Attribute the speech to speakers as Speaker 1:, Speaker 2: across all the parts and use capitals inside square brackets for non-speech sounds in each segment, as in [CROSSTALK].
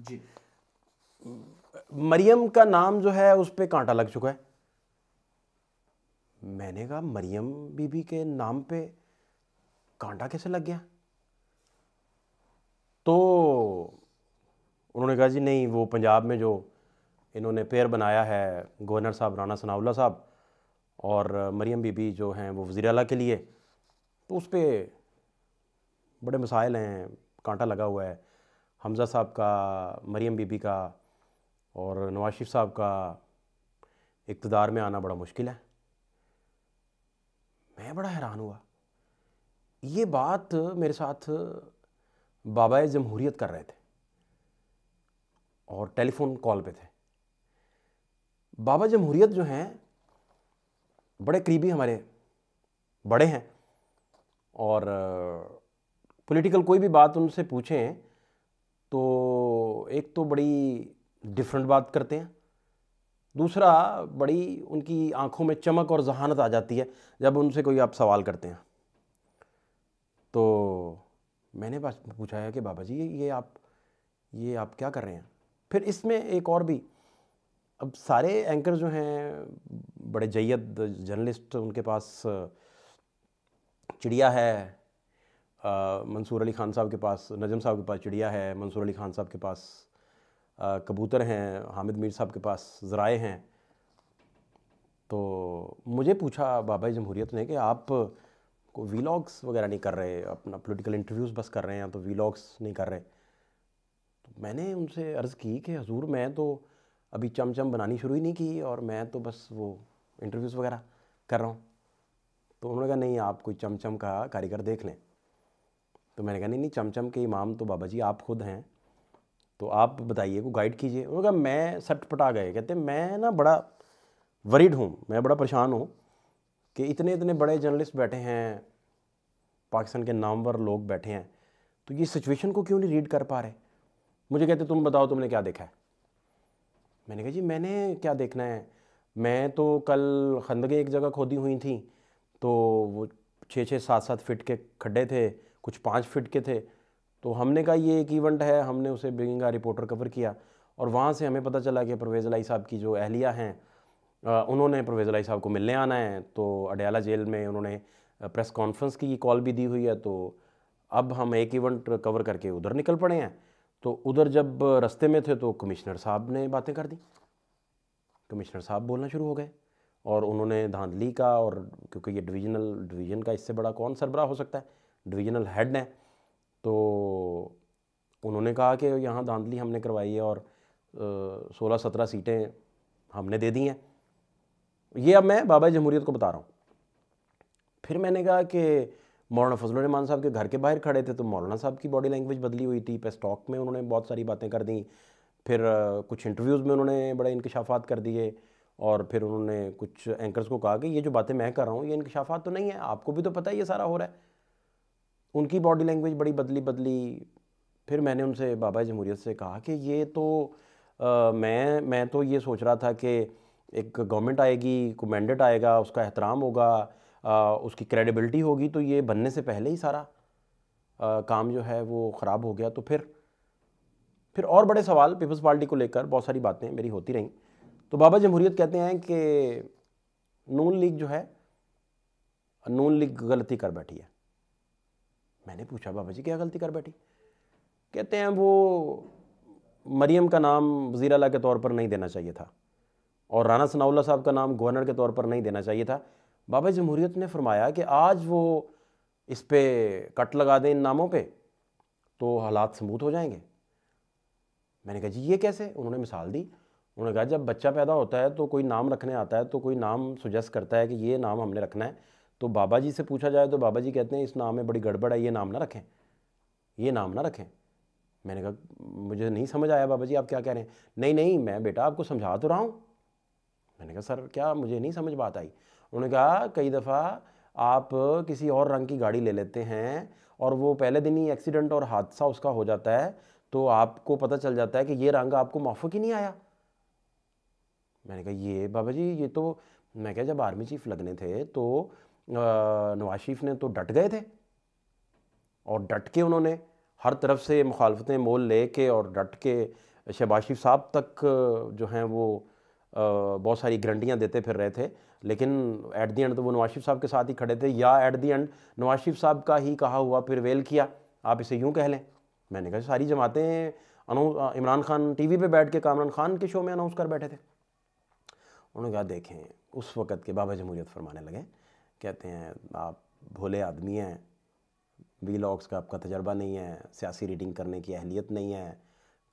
Speaker 1: जी मरियम का नाम जो है उस पर कांटा लग चुका है मैंने कहा मरियम बीबी के नाम पे कांटा कैसे लग गया तो उन्होंने कहा जी नहीं वो पंजाब में जो इन्होंने पेयर बनाया है गवर्नर साहब राना सनाउल्ला साहब और मरियम बीबी जो हैं वो वज़ी अला के लिए तो उस पर बड़े मसाइल हैं कांटा लगा हुआ है हमज़ा साहब का मरीम बीबी का और नवाज शरीफ साहब का इकतदार में आना बड़ा मुश्किल है मैं बड़ा हैरान हुआ ये बात मेरे साथ बाबा जमहूरीत कर रहे थे और टेलीफोन कॉल पे थे बाबा जमहूरीत जो हैं बड़े करीबी हमारे बड़े हैं और पॉलिटिकल कोई भी बात उनसे पूछें तो एक तो बड़ी डिफरेंट बात करते हैं दूसरा बड़ी उनकी आंखों में चमक और जहानत आ जाती है जब उनसे कोई आप सवाल करते हैं तो मैंने पूछा है कि बाबा जी ये आप ये आप क्या कर रहे हैं फिर इसमें एक और भी अब सारे एंकर जो हैं बड़े जैद जर्नलिस्ट उनके पास चिड़िया है मंसूर अली खान साहब के पास नजम साहब के पास चिड़िया है मंसूर अली खान साहब के पास कबूतर हैं हामिद मीर साहब के पास ज़राए हैं तो मुझे पूछा बाबा जमहूरीत ने कि आप को वीलॉग्स वगैरह नहीं कर रहे अपना पॉलिटिकल इंटरव्यूज़ बस कर रहे हैं तो वीलॉग्स नहीं कर रहे तो मैंने उनसे अर्ज़ की कि हजूर मैं तो अभी चमचम बनानी शुरू ही नहीं की और मैं तो बस वो इंटरव्यूज़ वगैरह कर रहा हूँ तो उन्होंने कहा नहीं आप कोई चमचम का कारीगर देख लें तो मैंने कहा नहीं नहीं चमचम के इमाम तो बाबा जी आप खुद हैं तो आप बताइए को गाइड कीजिए उन्होंने कहा मैं पटा गए कहते मैं ना बड़ा वरीड हूँ मैं बड़ा परेशान हूँ कि इतने इतने बड़े जर्नलिस्ट बैठे हैं पाकिस्तान के नामवर लोग बैठे हैं तो ये सिचुएशन को क्यों नहीं रीड कर पा रहे मुझे कहते तुम बताओ तुमने क्या देखा है मैंने कहा जी मैंने क्या देखना है मैं तो कल खंदगे एक जगह खोदी हुई थी तो वो छः छः सात सात फिट के खड्डे थे कुछ पाँच फिट के थे तो हमने कहा ये एक इवेंट है हमने उसे बिगिंगा रिपोर्टर कवर किया और वहाँ से हमें पता चला कि परवेज़ लाई साहब की जो अहलिया हैं उन्होंने परवेज़ लाई साहब को मिलने आना है तो अडयाला जेल में उन्होंने प्रेस कॉन्फ्रेंस की कॉल भी दी हुई है तो अब हम एक इवेंट कवर करके उधर निकल पड़े हैं तो उधर जब रस्ते में थे तो कमिश्नर साहब ने बातें कर दी कमिश्नर साहब बोलना शुरू हो गए और उन्होंने धांधली का और क्योंकि ये डिवीजनल डिवीजन का इससे बड़ा कौन सरबरा हो सकता है डिवीजनल हेड हैं तो उन्होंने कहा कि यहाँ धांधली हमने करवाई है और सोलह सत्रह सीटें हमने दे दी हैं ये अब मैं बाबा जमहूरीत को बता रहा हूँ फिर मैंने कहा कि मौलाना फजल रहमान साहब के घर के बाहर खड़े थे तो मौलाना साहब की बॉडी लैंग्वेज बदली हुई थी पे स्टॉक में उन्होंने बहुत सारी बातें कर दी फिर कुछ इंटरव्यूज़ में उन्होंने बड़े इंकशाफात कर दिए और फिर उन्होंने कुछ एंकर्स को कहा कि ये जो बातें मैं कर रहा हूँ ये इंकशाफात तो नहीं है आपको भी तो पता है ये सारा हो रहा है उनकी बॉडी लैंग्वेज बड़ी बदली बदली फिर मैंने उनसे बाबा जमहूरियत से कहा कि ये तो आ, मैं मैं तो ये सोच रहा था कि एक गवर्नमेंट आएगी को मैंडेट आएगा उसका एहतराम होगा आ, उसकी क्रेडिबिलिटी होगी तो ये बनने से पहले ही सारा आ, काम जो है वो ख़राब हो गया तो फिर फिर और बड़े सवाल पीपल्स पार्टी को लेकर बहुत सारी बातें मेरी होती रहीं तो बाबा जमहूरियत कहते हैं कि नून लीग जो है नून लीग गलती कर बैठी है मैंने पूछा बाबा जी क्या गलती कर बैठी कहते हैं वो मरियम का नाम वजीर अला के तौर पर नहीं देना चाहिए था और राना सनाउल्ला साहब का नाम गवर्नर के तौर पर नहीं देना चाहिए था बाबा जमहूरीत ने फरमाया कि आज वो इस पर कट लगा दें इन नामों पर तो हालात समूत हो जाएंगे मैंने कहा जी ये कैसे उन्होंने मिसाल दी उन्होंने कहा जब बच्चा पैदा होता है तो कोई नाम रखने आता है तो कोई नाम सुजेस्ट करता है कि ये नाम हमने रखना है तो बाबा जी से पूछा जाए तो बाबा जी कहते हैं इस नाम में बड़ी गड़बड़ है ये नाम ना रखें ये नाम ना रखें मैंने कहा मुझे नहीं समझ आया बाबा जी आप क्या कह रहे हैं नहीं नहीं मैं बेटा आपको समझा तो रहा हूँ मैंने कहा सर क्या मुझे नहीं समझ बात आई उन्होंने कहा कई दफ़ा आप किसी और रंग की गाड़ी ले लेते हैं और वो पहले दिन ही एक्सीडेंट और हादसा उसका हो जाता है तो आपको पता चल जाता है कि ये रंग आपको माफक ही नहीं आया मैंने कहा ये बाबा जी ये तो मैं क्या जब आर्मी चीफ लगने थे तो नवाज शरीफ ने तो डट गए थे और डट के उन्होंने हर तरफ से मुखालफतें मोल ले के और डट के शहबाज शरीफ साहब तक जो हैं वो बहुत सारी गारंटियाँ देते फिर रहे थे लेकिन एट दी एंड तो वो नवाज शरीफ साहब के साथ ही खड़े थे या at the end Nawaz Sharif sahab का ही कहा हुआ फिर वेल किया आप इसे यूँ कह लें मैंने कहा सारी जमातें अनाउं इमरान खान टीवी पे बैठ के कामरान खान के शो में अनाउंस कर बैठे थे उन्होंने कहा देखें उस वक़्त के बाबा जमहूरियत फरमाने लगे कहते हैं आप भोले आदमी हैं वी लॉग्स का आपका तजर्बा नहीं है सियासी रीडिंग करने की अहलियत नहीं है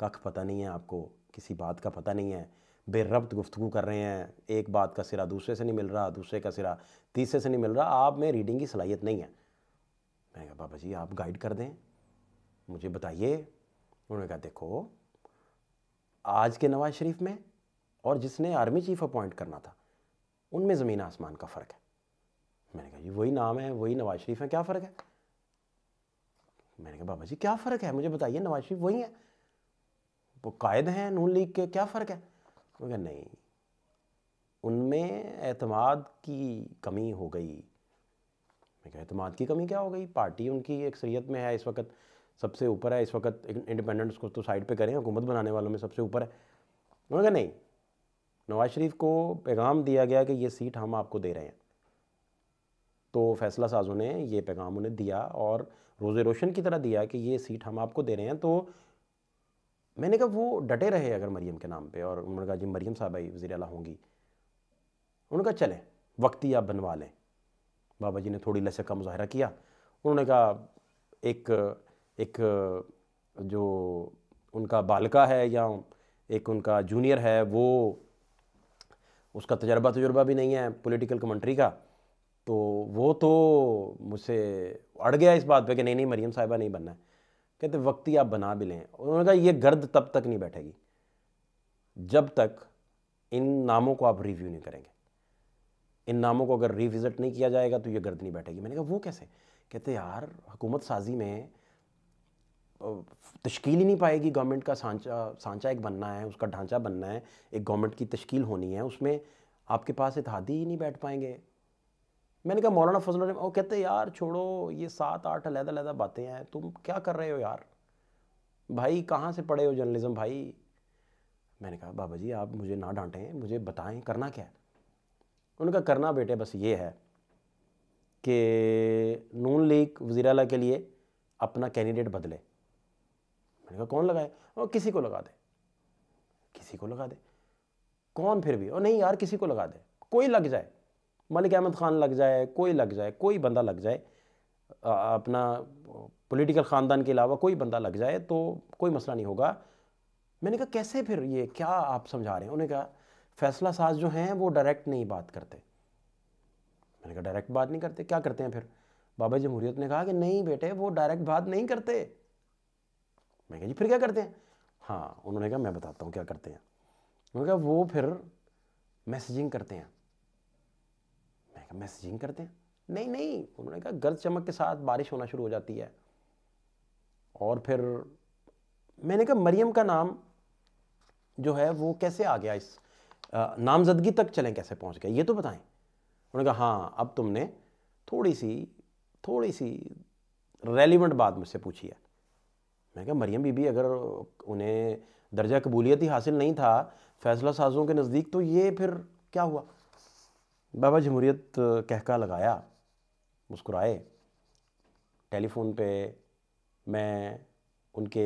Speaker 1: कख पता नहीं है आपको किसी बात का पता नहीं है बेरब्त गुफ्तु कर रहे हैं एक बात का सिरा दूसरे से नहीं मिल रहा दूसरे का सिरा तीसरे से नहीं मिल रहा आप में रीडिंग की सलाहियत नहीं है मैंने कहा बाबा जी आप गाइड कर दें मुझे बताइए उन्होंने कहा देखो आज के नवाज शरीफ में और जिसने आर्मी चीफ अपॉइंट करना था उनमें ज़मीन आसमान का फ़र्क है मैंने कहा जी वही नाम है वही नवाज शरीफ है क्या फ़र्क है मैंने कहा बाबा जी क्या फ़र्क है मुझे बताइए नवाज शरीफ वही है वो कायद हैं नून लीग के क्या फ़र्क है वो कहा नहीं उनमें अतमाद की कमी हो गई मैं कहा अतमाद की कमी क्या हो गई पार्टी उनकी अक्सरीत में है इस वक्त सबसे ऊपर है इस वक्त इंडिपेंडेंस को तो साइड पे करें हुकूमत बनाने वालों में सबसे ऊपर है उन्होंने कहा नहीं नवाज शरीफ को पैगाम दिया गया कि ये सीट हम आपको दे रहे हैं तो फैसला साजों ने ये पैगाम उन्हें दिया और रोज़ रोशन की तरह दिया कि ये सीट हम आपको दे रहे हैं तो मैंने कहा वो डटे रहे अगर मरीम के नाम पे और उन्होंने कहा जी मरीम साहब आई वजी अला होंगी उन्होंने कहा चलें वक्ती आप बनवा लें बाबा जी ने थोड़ी लसक का मुजाहरा किया उन्होंने कहा एक एक जो उनका बालका है या एक उनका जूनियर है वो उसका तजर्बा तजर्बा भी नहीं है पॉलिटिकल कमेंट्री का तो वो तो मुझसे अड़ गया इस बात पे कि नहीं नहीं मरियम साहिबा नहीं बनना है कहते वक्त ही आप बना भी लें उन्होंने कहा ये गर्द तब तक नहीं बैठेगी जब तक इन नामों को आप रिव्यू नहीं करेंगे इन नामों को अगर रिविज़िट नहीं किया जाएगा तो ये गर्द नहीं बैठेगी मैंने कहा वो कैसे कहते यार हुकूमत साजी में तश्कील ही नहीं पाएगी गवर्नमेंट का सांचा सांचा एक बनना है उसका ढांचा बनना है एक गवर्नमेंट की तश्कील होनी है उसमें आपके पास इतिहादी ही नहीं बैठ पाएंगे मैंने कहा मौलाना फजल वो कहते यार छोड़ो ये सात आठ अलहदा अलहदा बातें हैं तुम क्या कर रहे हो यार भाई कहाँ से पढ़े हो जर्नलिज़म भाई मैंने कहा बाबा जी आप मुझे ना डांटें मुझे बताएं करना क्या है उनका करना बेटे बस ये है कि नून लीग वजी अला के लिए अपना कैंडिडेट बदले मैंने कहा कौन लगाए और किसी को लगा दे किसी को लगा दे कौन फिर भी और नहीं यार किसी को लगा दे कोई लग जाए मलिक अहमद ख़ान लग जाए कोई लग जाए कोई बंदा लग जाए अपना पॉलिटिकल ख़ानदान के अलावा कोई बंदा लग जाए तो कोई मसला नहीं होगा मैंने कहा कैसे फिर ये क्या आप समझा रहे हैं उन्होंने कहा फैसला साज जो हैं वो डायरेक्ट नहीं बात करते मैंने कहा डायरेक्ट बात नहीं करते क्या करते हैं फिर बाबा जमहूरियत ने कहा कि नहीं बेटे वो डायरेक्ट बात नहीं करते मैंने कहा जी फिर क्या करते हैं हाँ उन्होंने कहा मैं बताता हूँ क्या करते हैं उन्होंने कहा वो फिर मैसेजिंग करते हैं मैसेजिंग करते हैं नहीं नहीं उन्होंने कहा गर्ज चमक के साथ बारिश होना शुरू हो जाती है और फिर मैंने कहा मरियम का नाम जो है वो कैसे आ गया इस नामजदगी तक चलें कैसे पहुंच गए ये तो बताएं उन्होंने कहा हाँ अब तुमने थोड़ी सी थोड़ी सी रेलिवेंट बात मुझसे पूछी है मैंने कहा मरियम बीबी अगर उन्हें दर्जा कबूलियत ही हासिल नहीं था फैसला साजों के नज़दीक तो ये फिर क्या हुआ बाबा जमहूरियत कहका लगाया मुस्कुराए टेलीफोन पे मैं उनके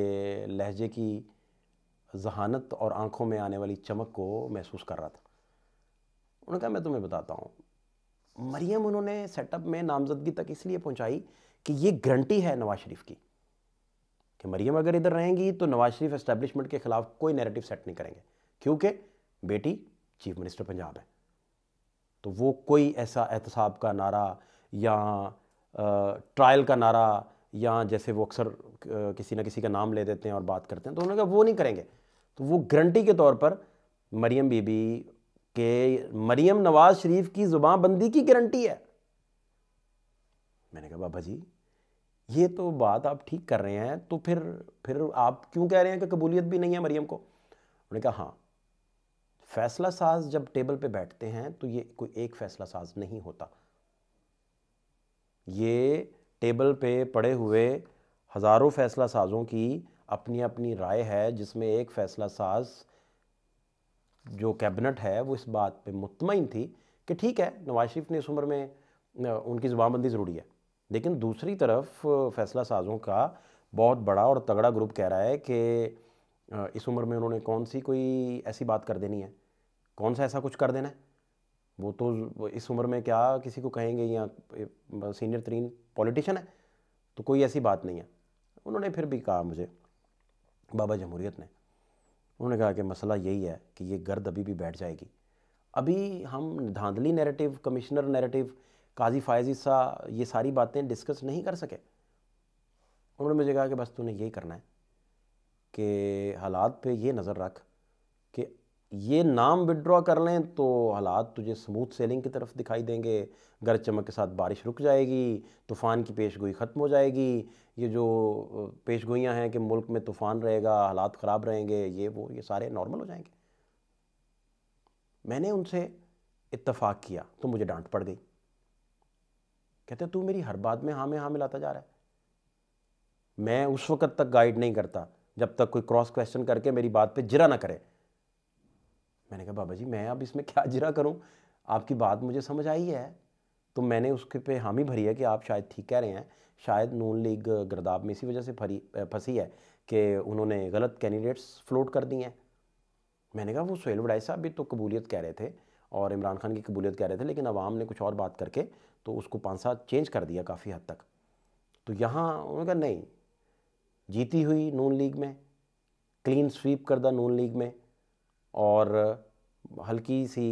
Speaker 1: लहजे की जहानत और आंखों में आने वाली चमक को महसूस कर रहा था उन्होंने कहा मैं तुम्हें बताता हूँ मरियम उन्होंने सेटअप में नामजदगी तक इसलिए पहुँचाई कि ये गारंटी है नवाज शरीफ की कि मरियम अगर इधर रहेंगी तो नवाज शरीफ एस्टेब्लिशमेंट के खिलाफ कोई नैरेटिव सेट नहीं करेंगे क्योंकि बेटी चीफ मिनिस्टर पंजाब है तो वो कोई ऐसा एहतसाब का नारा या ट्रायल का नारा या जैसे वो अक्सर किसी ना किसी का नाम ले देते हैं और बात करते हैं तो उन्होंने कहा वो नहीं करेंगे तो वो गारंटी के तौर पर मरियम बीबी के मरियम नवाज शरीफ की ज़ुबान बंदी की गारंटी है मैंने कहा बाबा जी ये तो बात आप ठीक कर रहे हैं तो फिर फिर आप क्यों कह रहे हैं कि कबूलियत भी नहीं है मरियम को उन्होंने कहा हाँ फैसला साज जब टेबल पे बैठते हैं तो ये कोई एक फैसला साज नहीं होता ये टेबल पे पड़े हुए हज़ारों फैसला साजों की अपनी अपनी राय है जिसमें एक फैसला साज जो कैबिनेट है वो इस बात पे मुतमिन थी कि ठीक है नवाज शरीफ ने इस उम्र में उनकी जुबानबंदी ज़रूरी है लेकिन दूसरी तरफ फैसला साजों का बहुत बड़ा और तगड़ा ग्रुप कह रहा है कि इस उम्र में उन्होंने कौन सी कोई ऐसी बात कर देनी है कौन सा ऐसा कुछ कर देना है वो तो इस उम्र में क्या किसी को कहेंगे या सीनियर तरीन पॉलिटिशन है तो कोई ऐसी बात नहीं है उन्होंने फिर भी कहा मुझे बाबा जमहूरियत ने उन्होंने कहा कि मसला यही है कि ये गर्द अभी भी बैठ जाएगी अभी हम धांधली narrative commissioner narrative Qazi Faiz सा ये सारी बातें डिस्कस नहीं कर सके उन्होंने मुझे कहा कि बस तूने यही करना है के हालात पे ये नज़र रख कि ये नाम विड्रॉ कर लें तो हालात तुझे स्मूथ सेलिंग की तरफ दिखाई देंगे गरज चमक के साथ बारिश रुक जाएगी तूफ़ान की पेश गोई ख़त्म हो जाएगी ये जो पेश गोइयाँ हैं कि मुल्क में तूफ़ान रहेगा हालात ख़राब रहेंगे ये वो ये सारे नॉर्मल हो जाएंगे मैंने उनसे इतफाक़ किया तो मुझे डांट पड़ गई कहते तू मेरी हर बात में हाँ में हाँ मिलाता जा रहा है मैं उस वक़्त तक गाइड नहीं करता जब तक कोई क्रॉस क्वेश्चन करके मेरी बात पे जिरा ना करे मैंने कहा बाबा जी मैं अब इसमें क्या जिरा करूं आपकी बात मुझे समझ आई है तो मैंने उसके पे हामी भरी है कि आप शायद ठीक कह रहे हैं शायद नून लीग गर्दाब में इसी वजह से फरी फंसी है कि उन्होंने गलत कैंडिडेट्स फ्लोट कर दिए हैं मैंने कहा वो सहेल वडाई साहब भी तो कबूलियत कह रहे थे और इमरान खान की कबूलियत कह रहे थे लेकिन आवाम ने कुछ और बात करके तो उसको पाँच सात चेंज कर दिया काफ़ी हद तक तो यहाँ उन्होंने कहा नहीं जीती हुई नून लीग में क्लीन स्वीप कर दा नून लीग में और हल्की सी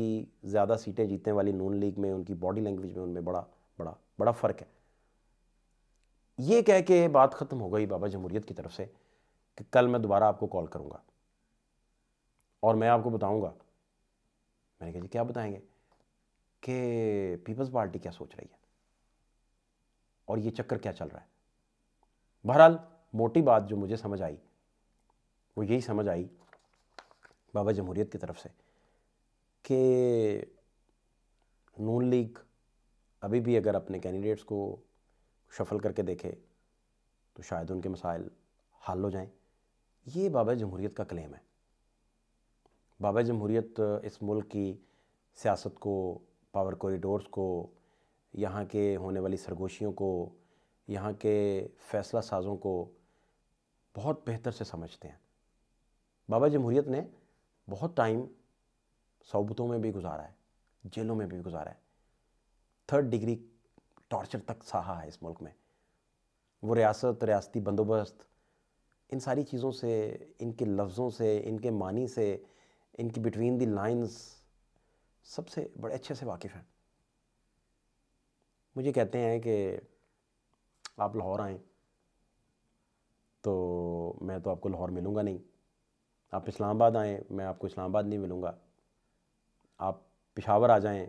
Speaker 1: ज़्यादा सीटें जीतने वाली नून लीग में उनकी बॉडी लैंग्वेज में उनमें बड़ा बड़ा बड़ा फ़र्क है ये कह के बात ख़त्म हो गई बाबा जमहूरीत की तरफ से कि कल मैं दोबारा आपको कॉल करूँगा और मैं आपको बताऊँगा मैंने कहा जी क्या बताएंगे कि पीपल्स पार्टी क्या सोच रही है और ये चक्कर क्या चल रहा है बहरहाल मोटी बात जो मुझे समझ आई वो यही समझ आई बाबा जमहूरियत की तरफ से कि नून लीग अभी भी अगर अपने कैंडिडेट्स को शफल करके देखे तो शायद उनके मसाइल हल हो जाएं ये बाबा जमहूरीत का क्लेम है बाबा जमहूरीत इस मुल्क की सियासत को पावर कॉरिडोर्स को यहाँ के होने वाली सरगोशियों को यहाँ के फ़ैसला साजों को बहुत बेहतर से समझते हैं बाबा जमहूरियत ने बहुत टाइम सबूतों में भी गुजारा है जेलों में भी गुजारा है थर्ड डिग्री टॉर्चर तक सहा है इस मुल्क में वो रियासत रियासती बंदोबस्त इन सारी चीज़ों से इनके लफ्ज़ों से इनके मानी से इनकी बिटवीन दी लाइंस सबसे बड़े अच्छे से वाकिफ़ हैं मुझे कहते हैं कि आप लाहौर आएँ तो मैं तो आपको लाहौर मिलूँगा नहीं आप इस्लामाबाद आएँ मैं आपको इस्लामाबाद नहीं मिलूँगा आप पिशावर आ जाएँ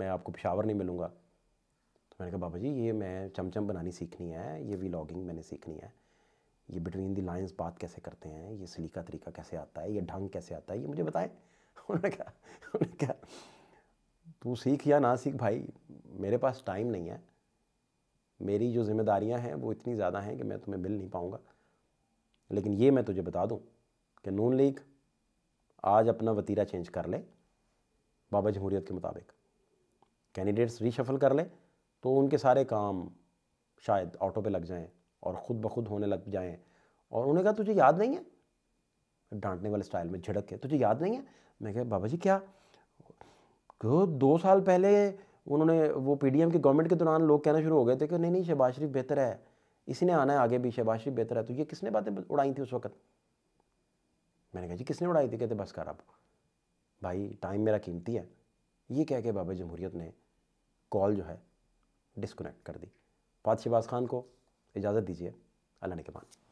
Speaker 1: मैं आपको पिशावर नहीं मिलूँगा तो मैंने कहा बाबा जी ये मैं चमचम बनानी सीखनी है ये व्लॉगिंग मैंने सीखनी है ये बिटवीन दी लाइंस बात कैसे करते हैं ये सलीका तरीका कैसे आता है ये ढंग कैसे आता है ये मुझे बताएं [LAUGHS] उन्होंने कहा उन्होंने कहा तू सीख या ना सीख भाई मेरे पास टाइम नहीं है मेरी जो जिम्मेदारियां हैं वो इतनी ज़्यादा हैं कि मैं तुम्हें मिल नहीं पाऊँगा लेकिन ये मैं तुझे बता दूँ कि नून लीग आज अपना वतीरा चेंज कर ले बाबा जमहूरियत के मुताबिक कैंडिडेट्स रीशफल कर लें तो उनके सारे काम शायद ऑटो पे लग जाएं और ख़ुद ब खुद होने लग जाएं और उन्हें कहा तुझे याद नहीं है डांटने वाले स्टाइल में झिड़क के तुझे याद नहीं है मैं कह बाबा जी क्या दो साल पहले उन्होंने वो पीडीएम के गवर्नमेंट के दौरान लोग कहना शुरू हो गए थे कि नहीं नहीं शहबाज शरीफ बेहतर है इसी ने आना है आगे भी शबाशी बेहतर है तो ये किसने बातें उड़ाई थी उस वक्त मैंने कहा जी किसने उड़ाई थी कहते बस कर आप भाई टाइम मेरा कीमती है ये कह के बाबा जमहूरियत ने कॉल जो है डिसकनेक्ट कर दी पात शहबाज खान को इजाज़त दीजिए अल्लाह ने के मान